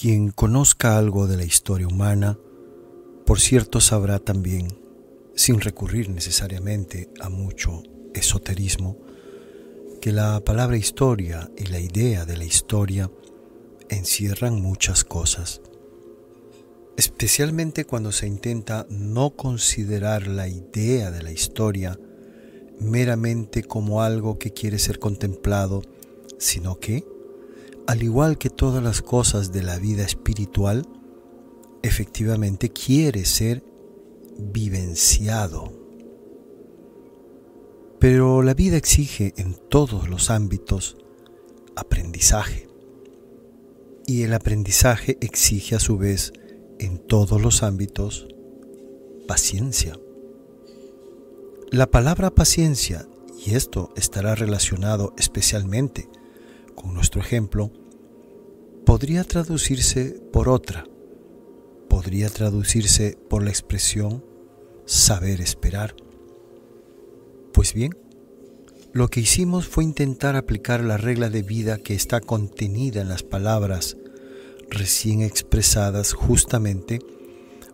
Quien conozca algo de la historia humana, por cierto sabrá también, sin recurrir necesariamente a mucho esoterismo, que la palabra historia y la idea de la historia encierran muchas cosas, especialmente cuando se intenta no considerar la idea de la historia meramente como algo que quiere ser contemplado, sino que al igual que todas las cosas de la vida espiritual, efectivamente quiere ser vivenciado. Pero la vida exige en todos los ámbitos aprendizaje. Y el aprendizaje exige a su vez en todos los ámbitos paciencia. La palabra paciencia, y esto estará relacionado especialmente con nuestro ejemplo, podría traducirse por otra, podría traducirse por la expresión saber esperar. Pues bien, lo que hicimos fue intentar aplicar la regla de vida que está contenida en las palabras recién expresadas justamente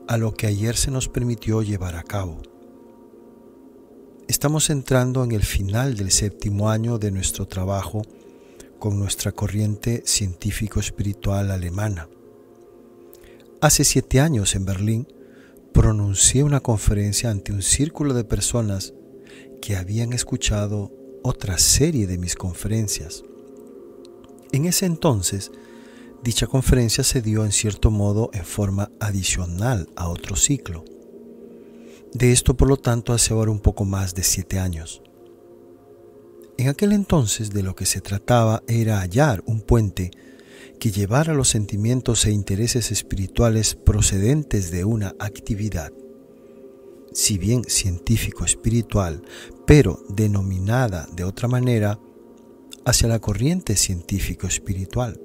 a lo que ayer se nos permitió llevar a cabo. Estamos entrando en el final del séptimo año de nuestro trabajo con nuestra corriente científico-espiritual alemana. Hace siete años en Berlín pronuncié una conferencia ante un círculo de personas que habían escuchado otra serie de mis conferencias. En ese entonces, dicha conferencia se dio en cierto modo en forma adicional a otro ciclo. De esto, por lo tanto, hace ahora un poco más de siete años. En aquel entonces de lo que se trataba era hallar un puente que llevara los sentimientos e intereses espirituales procedentes de una actividad, si bien científico-espiritual, pero denominada de otra manera, hacia la corriente científico-espiritual.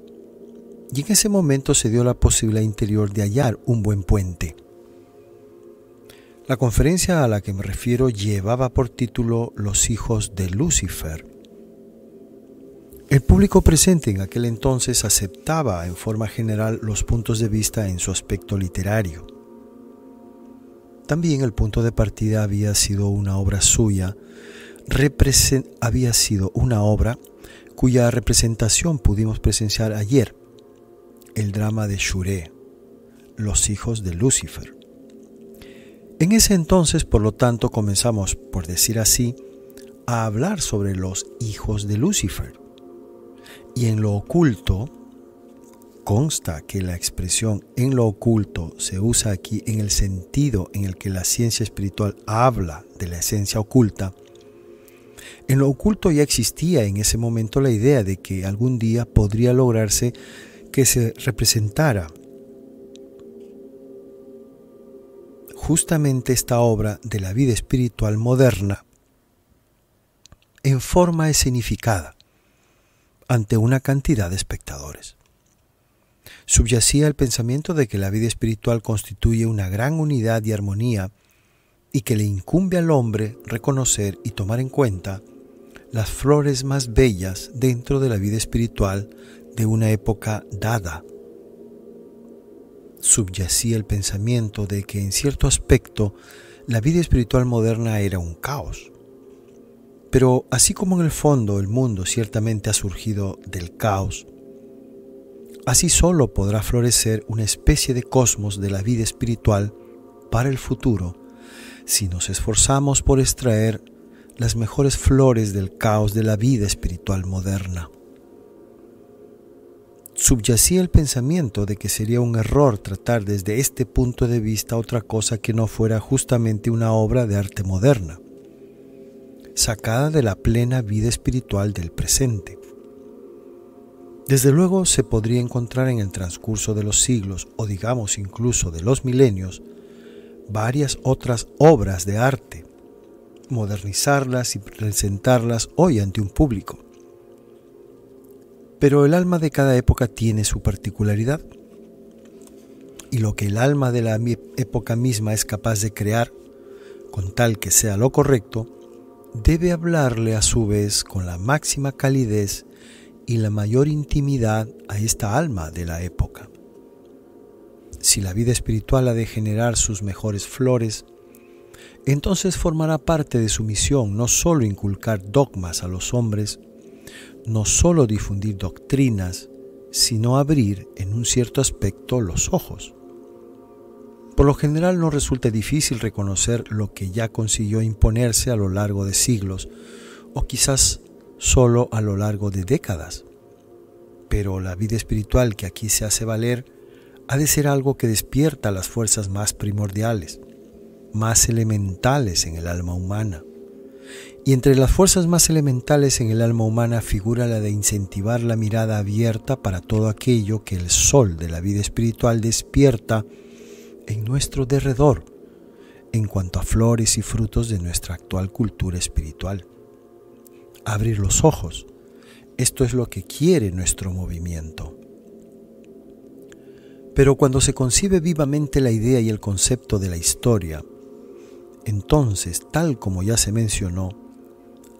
Y en ese momento se dio la posibilidad interior de hallar un buen puente. La conferencia a la que me refiero llevaba por título Los hijos de Lucifer el público presente en aquel entonces aceptaba en forma general los puntos de vista en su aspecto literario. También el punto de partida había sido una obra suya, había sido una obra cuya representación pudimos presenciar ayer, el drama de Shure, Los hijos de Lucifer. En ese entonces, por lo tanto, comenzamos, por decir así, a hablar sobre los hijos de Lucifer y en lo oculto, consta que la expresión en lo oculto se usa aquí en el sentido en el que la ciencia espiritual habla de la esencia oculta, en lo oculto ya existía en ese momento la idea de que algún día podría lograrse que se representara justamente esta obra de la vida espiritual moderna en forma escenificada ante una cantidad de espectadores. Subyacía el pensamiento de que la vida espiritual constituye una gran unidad y armonía y que le incumbe al hombre reconocer y tomar en cuenta las flores más bellas dentro de la vida espiritual de una época dada. Subyacía el pensamiento de que en cierto aspecto la vida espiritual moderna era un caos, pero así como en el fondo el mundo ciertamente ha surgido del caos, así solo podrá florecer una especie de cosmos de la vida espiritual para el futuro si nos esforzamos por extraer las mejores flores del caos de la vida espiritual moderna. Subyacía el pensamiento de que sería un error tratar desde este punto de vista otra cosa que no fuera justamente una obra de arte moderna sacada de la plena vida espiritual del presente. Desde luego se podría encontrar en el transcurso de los siglos o digamos incluso de los milenios varias otras obras de arte, modernizarlas y presentarlas hoy ante un público. Pero el alma de cada época tiene su particularidad y lo que el alma de la época misma es capaz de crear, con tal que sea lo correcto, debe hablarle a su vez con la máxima calidez y la mayor intimidad a esta alma de la época. Si la vida espiritual ha de generar sus mejores flores, entonces formará parte de su misión no sólo inculcar dogmas a los hombres, no sólo difundir doctrinas, sino abrir en un cierto aspecto los ojos. Por lo general no resulta difícil reconocer lo que ya consiguió imponerse a lo largo de siglos o quizás solo a lo largo de décadas. Pero la vida espiritual que aquí se hace valer ha de ser algo que despierta las fuerzas más primordiales, más elementales en el alma humana. Y entre las fuerzas más elementales en el alma humana figura la de incentivar la mirada abierta para todo aquello que el sol de la vida espiritual despierta en nuestro derredor en cuanto a flores y frutos de nuestra actual cultura espiritual. Abrir los ojos. Esto es lo que quiere nuestro movimiento. Pero cuando se concibe vivamente la idea y el concepto de la historia, entonces, tal como ya se mencionó,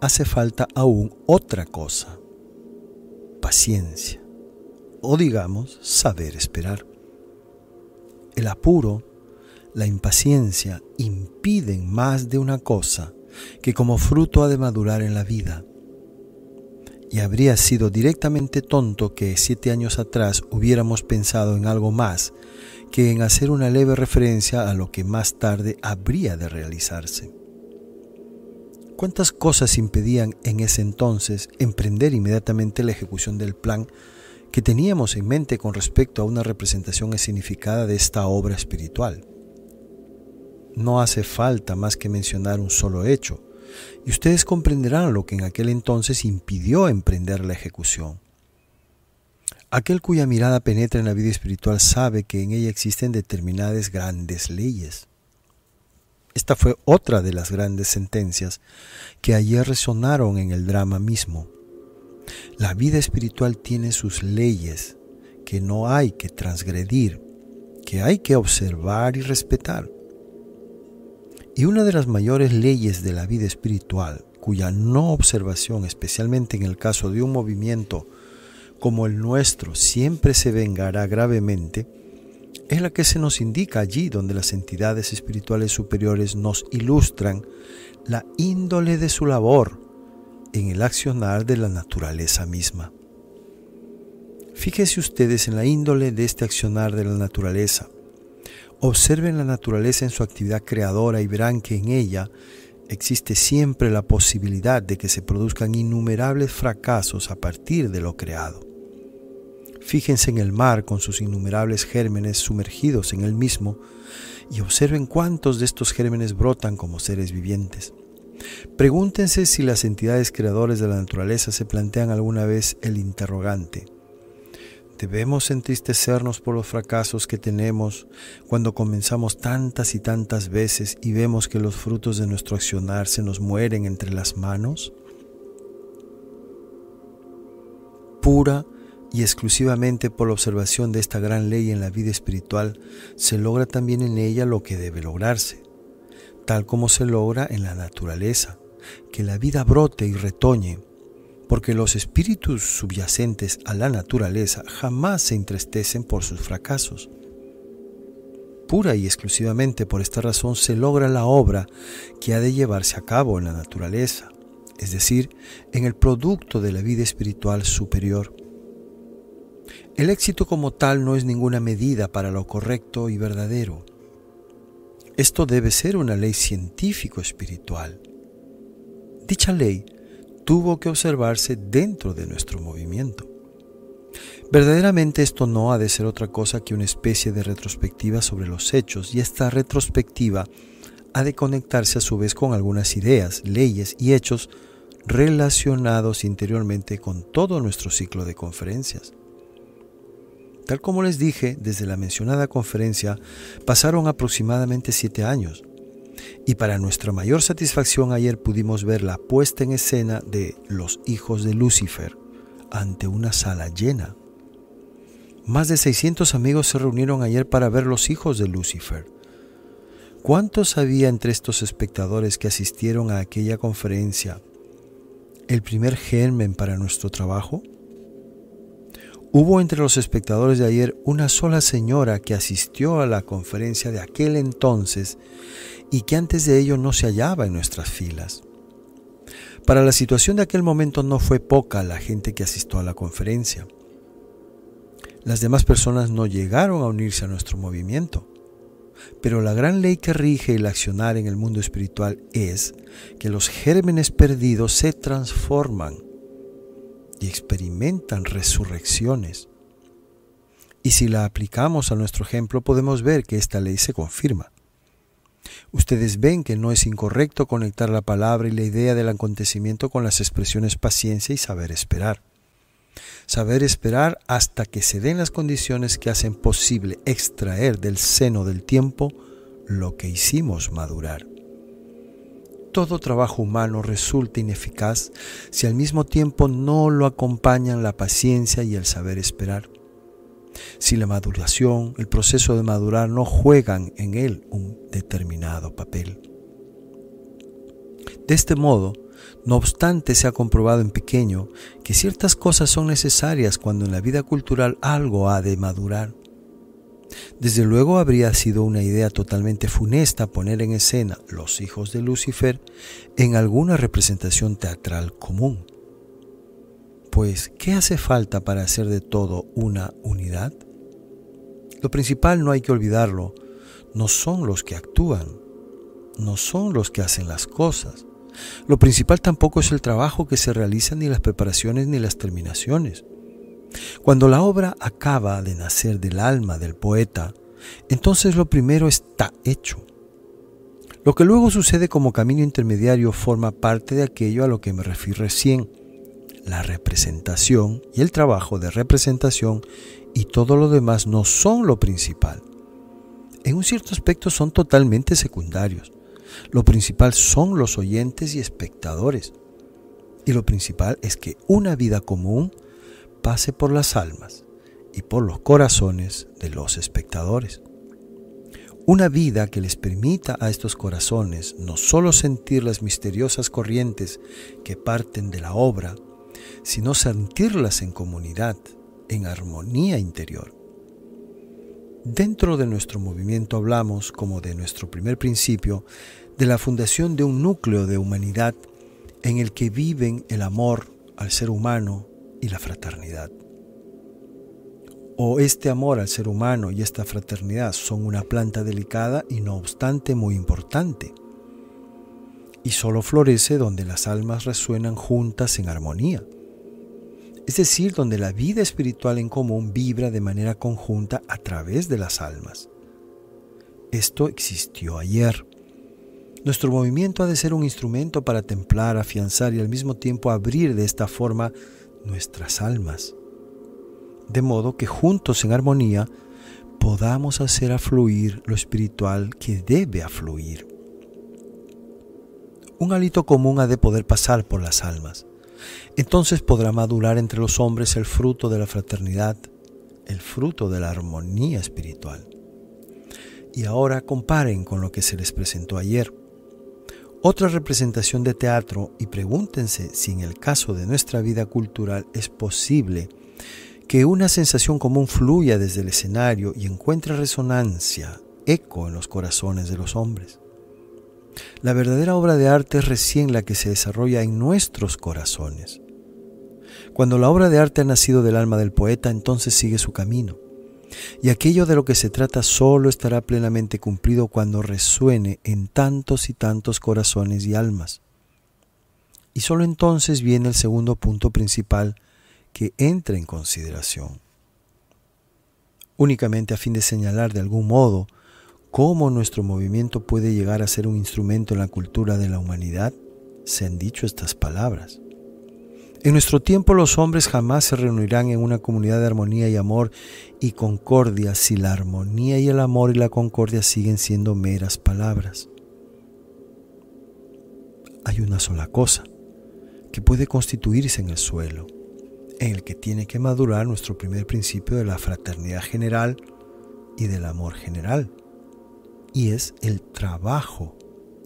hace falta aún otra cosa, paciencia, o digamos, saber esperar el apuro, la impaciencia impiden más de una cosa que como fruto ha de madurar en la vida. Y habría sido directamente tonto que siete años atrás hubiéramos pensado en algo más que en hacer una leve referencia a lo que más tarde habría de realizarse. ¿Cuántas cosas impedían en ese entonces emprender inmediatamente la ejecución del plan que teníamos en mente con respecto a una representación significada de esta obra espiritual. No hace falta más que mencionar un solo hecho, y ustedes comprenderán lo que en aquel entonces impidió emprender la ejecución. Aquel cuya mirada penetra en la vida espiritual sabe que en ella existen determinadas grandes leyes. Esta fue otra de las grandes sentencias que ayer resonaron en el drama mismo. La vida espiritual tiene sus leyes que no hay que transgredir, que hay que observar y respetar. Y una de las mayores leyes de la vida espiritual, cuya no observación, especialmente en el caso de un movimiento como el nuestro, siempre se vengará gravemente, es la que se nos indica allí donde las entidades espirituales superiores nos ilustran la índole de su labor en el accionar de la naturaleza misma. Fíjese ustedes en la índole de este accionar de la naturaleza. Observen la naturaleza en su actividad creadora y verán que en ella existe siempre la posibilidad de que se produzcan innumerables fracasos a partir de lo creado. Fíjense en el mar con sus innumerables gérmenes sumergidos en él mismo y observen cuántos de estos gérmenes brotan como seres vivientes. Pregúntense si las entidades creadoras de la naturaleza se plantean alguna vez el interrogante. ¿Debemos entristecernos por los fracasos que tenemos cuando comenzamos tantas y tantas veces y vemos que los frutos de nuestro accionar se nos mueren entre las manos? Pura y exclusivamente por la observación de esta gran ley en la vida espiritual, se logra también en ella lo que debe lograrse tal como se logra en la naturaleza, que la vida brote y retoñe, porque los espíritus subyacentes a la naturaleza jamás se entristecen por sus fracasos. Pura y exclusivamente por esta razón se logra la obra que ha de llevarse a cabo en la naturaleza, es decir, en el producto de la vida espiritual superior. El éxito como tal no es ninguna medida para lo correcto y verdadero, esto debe ser una ley científico-espiritual. Dicha ley tuvo que observarse dentro de nuestro movimiento. Verdaderamente esto no ha de ser otra cosa que una especie de retrospectiva sobre los hechos y esta retrospectiva ha de conectarse a su vez con algunas ideas, leyes y hechos relacionados interiormente con todo nuestro ciclo de conferencias. Tal como les dije, desde la mencionada conferencia pasaron aproximadamente siete años, y para nuestra mayor satisfacción ayer pudimos ver la puesta en escena de Los Hijos de Lucifer ante una sala llena. Más de 600 amigos se reunieron ayer para ver Los Hijos de Lucifer. ¿Cuántos había entre estos espectadores que asistieron a aquella conferencia? ¿El primer germen para nuestro trabajo? Hubo entre los espectadores de ayer una sola señora que asistió a la conferencia de aquel entonces y que antes de ello no se hallaba en nuestras filas. Para la situación de aquel momento no fue poca la gente que asistió a la conferencia. Las demás personas no llegaron a unirse a nuestro movimiento. Pero la gran ley que rige el accionar en el mundo espiritual es que los gérmenes perdidos se transforman experimentan resurrecciones. Y si la aplicamos a nuestro ejemplo, podemos ver que esta ley se confirma. Ustedes ven que no es incorrecto conectar la palabra y la idea del acontecimiento con las expresiones paciencia y saber esperar. Saber esperar hasta que se den las condiciones que hacen posible extraer del seno del tiempo lo que hicimos madurar todo trabajo humano resulta ineficaz si al mismo tiempo no lo acompañan la paciencia y el saber esperar. Si la maduración, el proceso de madurar no juegan en él un determinado papel. De este modo, no obstante, se ha comprobado en pequeño que ciertas cosas son necesarias cuando en la vida cultural algo ha de madurar. Desde luego habría sido una idea totalmente funesta poner en escena los hijos de Lucifer en alguna representación teatral común. Pues, ¿qué hace falta para hacer de todo una unidad? Lo principal no hay que olvidarlo, no son los que actúan, no son los que hacen las cosas. Lo principal tampoco es el trabajo que se realiza, ni las preparaciones, ni las terminaciones. Cuando la obra acaba de nacer del alma del poeta, entonces lo primero está hecho. Lo que luego sucede como camino intermediario forma parte de aquello a lo que me refiero recién, la representación y el trabajo de representación y todo lo demás no son lo principal. En un cierto aspecto son totalmente secundarios. Lo principal son los oyentes y espectadores. Y lo principal es que una vida común pase por las almas y por los corazones de los espectadores. Una vida que les permita a estos corazones no solo sentir las misteriosas corrientes que parten de la obra, sino sentirlas en comunidad, en armonía interior. Dentro de nuestro movimiento hablamos, como de nuestro primer principio, de la fundación de un núcleo de humanidad en el que viven el amor al ser humano, y la fraternidad. O este amor al ser humano y esta fraternidad son una planta delicada y no obstante muy importante, y solo florece donde las almas resuenan juntas en armonía, es decir, donde la vida espiritual en común vibra de manera conjunta a través de las almas. Esto existió ayer. Nuestro movimiento ha de ser un instrumento para templar, afianzar y al mismo tiempo abrir de esta forma nuestras almas, de modo que juntos en armonía podamos hacer afluir lo espiritual que debe afluir. Un alito común ha de poder pasar por las almas. Entonces podrá madurar entre los hombres el fruto de la fraternidad, el fruto de la armonía espiritual. Y ahora comparen con lo que se les presentó ayer otra representación de teatro y pregúntense si en el caso de nuestra vida cultural es posible que una sensación común fluya desde el escenario y encuentre resonancia, eco en los corazones de los hombres. La verdadera obra de arte es recién la que se desarrolla en nuestros corazones. Cuando la obra de arte ha nacido del alma del poeta, entonces sigue su camino y aquello de lo que se trata solo estará plenamente cumplido cuando resuene en tantos y tantos corazones y almas. Y solo entonces viene el segundo punto principal que entra en consideración. Únicamente a fin de señalar de algún modo cómo nuestro movimiento puede llegar a ser un instrumento en la cultura de la humanidad, se han dicho estas palabras. En nuestro tiempo los hombres jamás se reunirán en una comunidad de armonía y amor y concordia si la armonía y el amor y la concordia siguen siendo meras palabras. Hay una sola cosa que puede constituirse en el suelo, en el que tiene que madurar nuestro primer principio de la fraternidad general y del amor general, y es el trabajo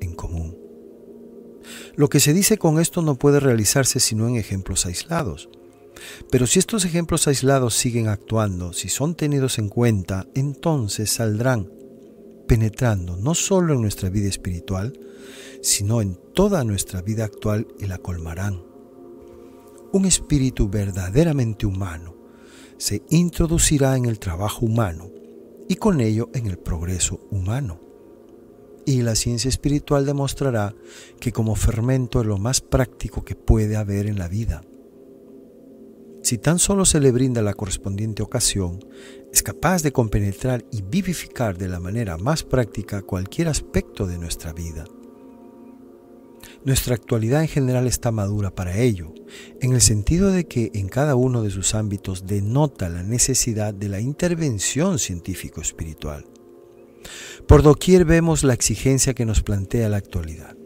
en común. Lo que se dice con esto no puede realizarse sino en ejemplos aislados. Pero si estos ejemplos aislados siguen actuando, si son tenidos en cuenta, entonces saldrán penetrando no solo en nuestra vida espiritual, sino en toda nuestra vida actual y la colmarán. Un espíritu verdaderamente humano se introducirá en el trabajo humano y con ello en el progreso humano y la ciencia espiritual demostrará que como fermento es lo más práctico que puede haber en la vida. Si tan solo se le brinda la correspondiente ocasión, es capaz de compenetrar y vivificar de la manera más práctica cualquier aspecto de nuestra vida. Nuestra actualidad en general está madura para ello, en el sentido de que en cada uno de sus ámbitos denota la necesidad de la intervención científico-espiritual. Por doquier vemos la exigencia que nos plantea la actualidad,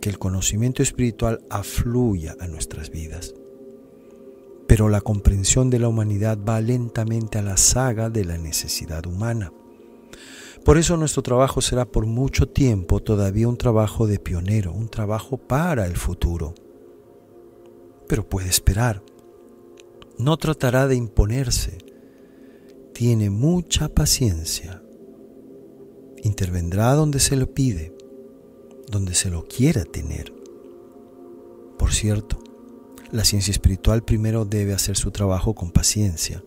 que el conocimiento espiritual afluya a nuestras vidas. Pero la comprensión de la humanidad va lentamente a la saga de la necesidad humana. Por eso nuestro trabajo será por mucho tiempo todavía un trabajo de pionero, un trabajo para el futuro. Pero puede esperar. No tratará de imponerse. Tiene mucha paciencia intervendrá donde se lo pide, donde se lo quiera tener. Por cierto, la ciencia espiritual primero debe hacer su trabajo con paciencia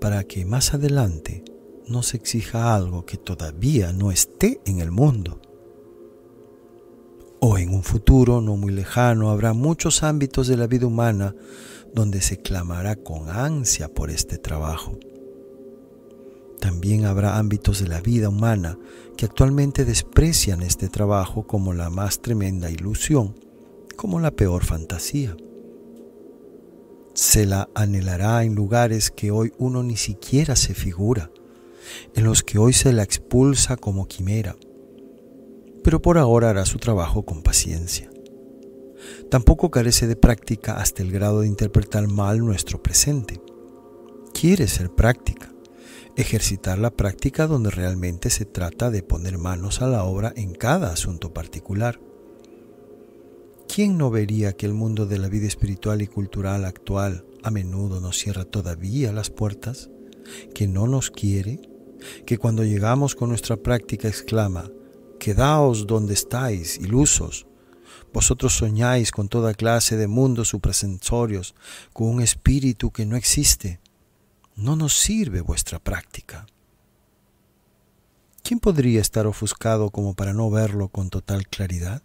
para que más adelante no se exija algo que todavía no esté en el mundo. O en un futuro no muy lejano habrá muchos ámbitos de la vida humana donde se clamará con ansia por este trabajo. También habrá ámbitos de la vida humana que actualmente desprecian este trabajo como la más tremenda ilusión, como la peor fantasía. Se la anhelará en lugares que hoy uno ni siquiera se figura, en los que hoy se la expulsa como quimera, pero por ahora hará su trabajo con paciencia. Tampoco carece de práctica hasta el grado de interpretar mal nuestro presente. Quiere ser práctica ejercitar la práctica donde realmente se trata de poner manos a la obra en cada asunto particular. ¿Quién no vería que el mundo de la vida espiritual y cultural actual a menudo nos cierra todavía las puertas? ¿Que no nos quiere? ¿Que cuando llegamos con nuestra práctica exclama, Quedaos donde estáis, ilusos? Vosotros soñáis con toda clase de mundos suprasensorios, con un espíritu que no existe no nos sirve vuestra práctica. ¿Quién podría estar ofuscado como para no verlo con total claridad?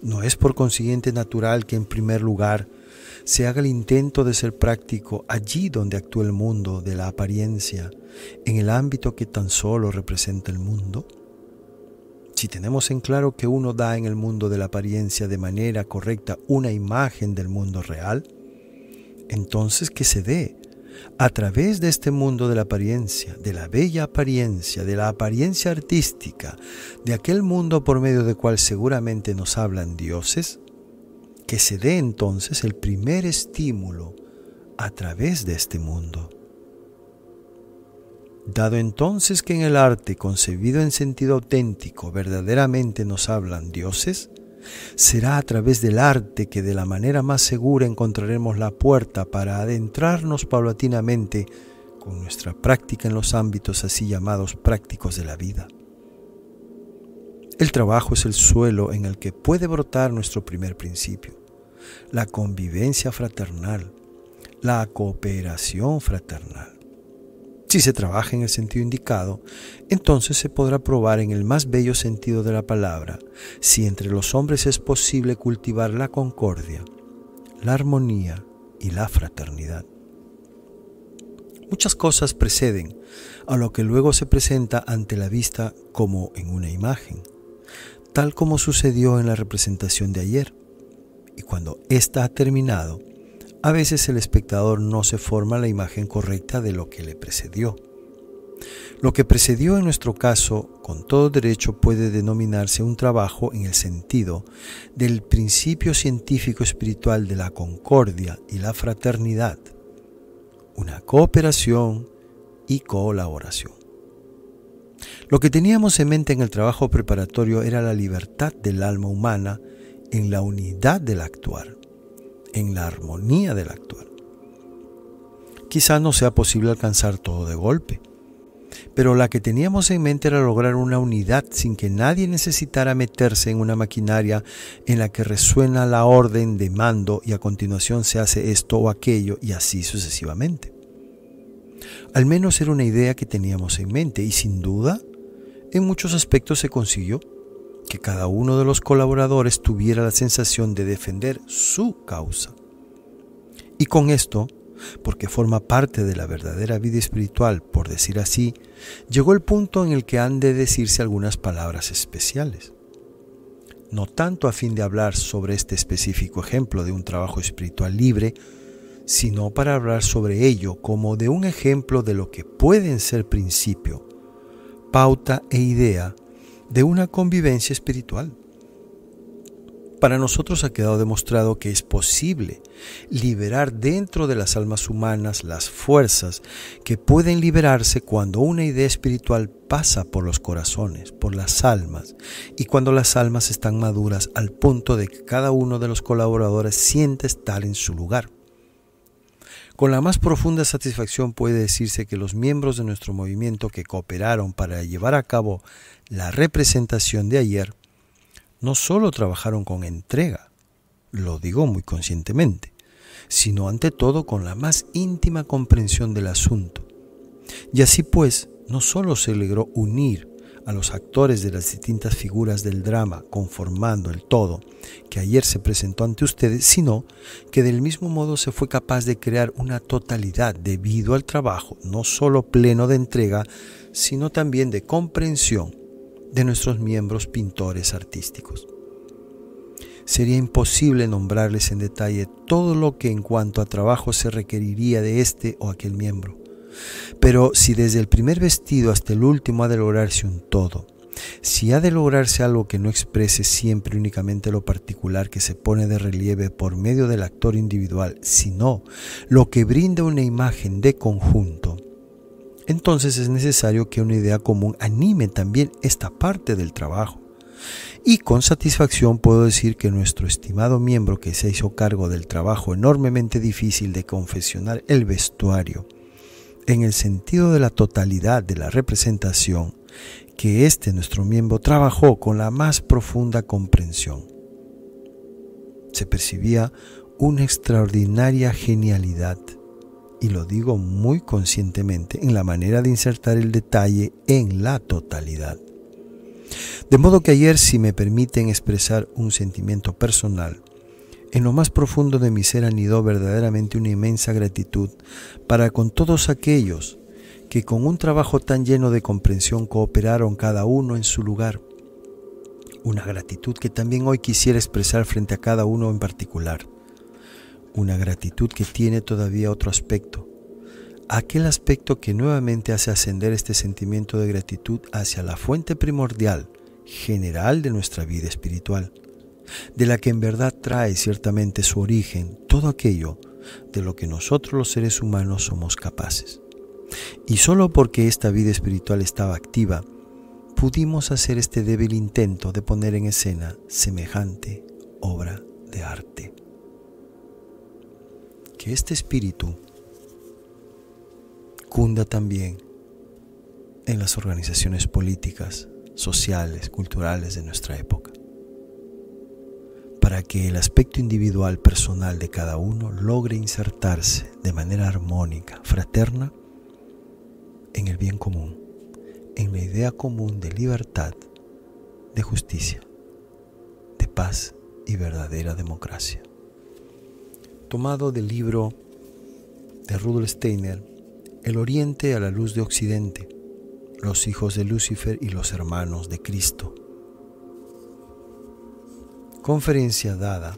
No es por consiguiente natural que en primer lugar se haga el intento de ser práctico allí donde actúa el mundo de la apariencia, en el ámbito que tan solo representa el mundo. Si tenemos en claro que uno da en el mundo de la apariencia de manera correcta una imagen del mundo real, entonces que se dé a través de este mundo de la apariencia, de la bella apariencia, de la apariencia artística, de aquel mundo por medio del cual seguramente nos hablan dioses, que se dé entonces el primer estímulo a través de este mundo. Dado entonces que en el arte concebido en sentido auténtico verdaderamente nos hablan dioses, Será a través del arte que de la manera más segura encontraremos la puerta para adentrarnos paulatinamente con nuestra práctica en los ámbitos así llamados prácticos de la vida. El trabajo es el suelo en el que puede brotar nuestro primer principio, la convivencia fraternal, la cooperación fraternal. Si se trabaja en el sentido indicado, entonces se podrá probar en el más bello sentido de la palabra si entre los hombres es posible cultivar la concordia, la armonía y la fraternidad. Muchas cosas preceden a lo que luego se presenta ante la vista como en una imagen, tal como sucedió en la representación de ayer. Y cuando ésta ha terminado, a veces el espectador no se forma la imagen correcta de lo que le precedió. Lo que precedió en nuestro caso, con todo derecho, puede denominarse un trabajo en el sentido del principio científico espiritual de la concordia y la fraternidad, una cooperación y colaboración. Lo que teníamos en mente en el trabajo preparatorio era la libertad del alma humana en la unidad del actuar en la armonía del actual. Quizás no sea posible alcanzar todo de golpe, pero la que teníamos en mente era lograr una unidad sin que nadie necesitara meterse en una maquinaria en la que resuena la orden de mando y a continuación se hace esto o aquello y así sucesivamente. Al menos era una idea que teníamos en mente y sin duda, en muchos aspectos se consiguió que cada uno de los colaboradores tuviera la sensación de defender su causa. Y con esto, porque forma parte de la verdadera vida espiritual, por decir así, llegó el punto en el que han de decirse algunas palabras especiales. No tanto a fin de hablar sobre este específico ejemplo de un trabajo espiritual libre, sino para hablar sobre ello como de un ejemplo de lo que pueden ser principio, pauta e idea de una convivencia espiritual. Para nosotros ha quedado demostrado que es posible liberar dentro de las almas humanas las fuerzas que pueden liberarse cuando una idea espiritual pasa por los corazones, por las almas, y cuando las almas están maduras al punto de que cada uno de los colaboradores siente estar en su lugar. Con la más profunda satisfacción puede decirse que los miembros de nuestro movimiento que cooperaron para llevar a cabo la representación de ayer, no solo trabajaron con entrega, lo digo muy conscientemente, sino ante todo con la más íntima comprensión del asunto. Y así pues, no solo se logró unir a los actores de las distintas figuras del drama conformando el todo que ayer se presentó ante ustedes, sino que del mismo modo se fue capaz de crear una totalidad debido al trabajo, no solo pleno de entrega, sino también de comprensión de nuestros miembros pintores artísticos. Sería imposible nombrarles en detalle todo lo que en cuanto a trabajo se requeriría de este o aquel miembro pero si desde el primer vestido hasta el último ha de lograrse un todo, si ha de lograrse algo que no exprese siempre únicamente lo particular que se pone de relieve por medio del actor individual, sino lo que brinda una imagen de conjunto, entonces es necesario que una idea común anime también esta parte del trabajo. Y con satisfacción puedo decir que nuestro estimado miembro que se hizo cargo del trabajo enormemente difícil de confeccionar el vestuario, en el sentido de la totalidad de la representación, que este nuestro miembro trabajó con la más profunda comprensión. Se percibía una extraordinaria genialidad, y lo digo muy conscientemente, en la manera de insertar el detalle en la totalidad. De modo que ayer, si me permiten expresar un sentimiento personal, en lo más profundo de mi ser anidó verdaderamente una inmensa gratitud para con todos aquellos que con un trabajo tan lleno de comprensión cooperaron cada uno en su lugar. Una gratitud que también hoy quisiera expresar frente a cada uno en particular. Una gratitud que tiene todavía otro aspecto. Aquel aspecto que nuevamente hace ascender este sentimiento de gratitud hacia la fuente primordial, general de nuestra vida espiritual de la que en verdad trae ciertamente su origen todo aquello de lo que nosotros los seres humanos somos capaces. Y solo porque esta vida espiritual estaba activa, pudimos hacer este débil intento de poner en escena semejante obra de arte. Que este espíritu cunda también en las organizaciones políticas, sociales, culturales de nuestra época para que el aspecto individual personal de cada uno logre insertarse de manera armónica, fraterna, en el bien común, en la idea común de libertad, de justicia, de paz y verdadera democracia. Tomado del libro de Rudolf Steiner, El Oriente a la luz de Occidente, los hijos de Lucifer y los hermanos de Cristo, Conferencia dada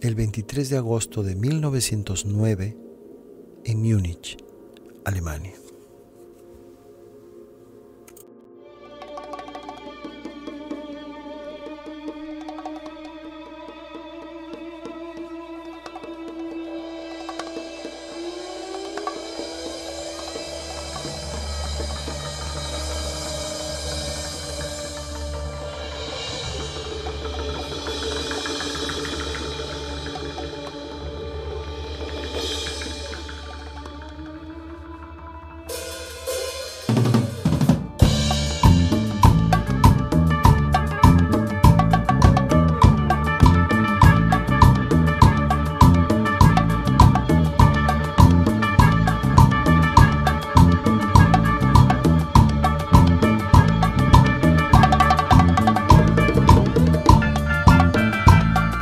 el 23 de agosto de 1909 en Múnich, Alemania.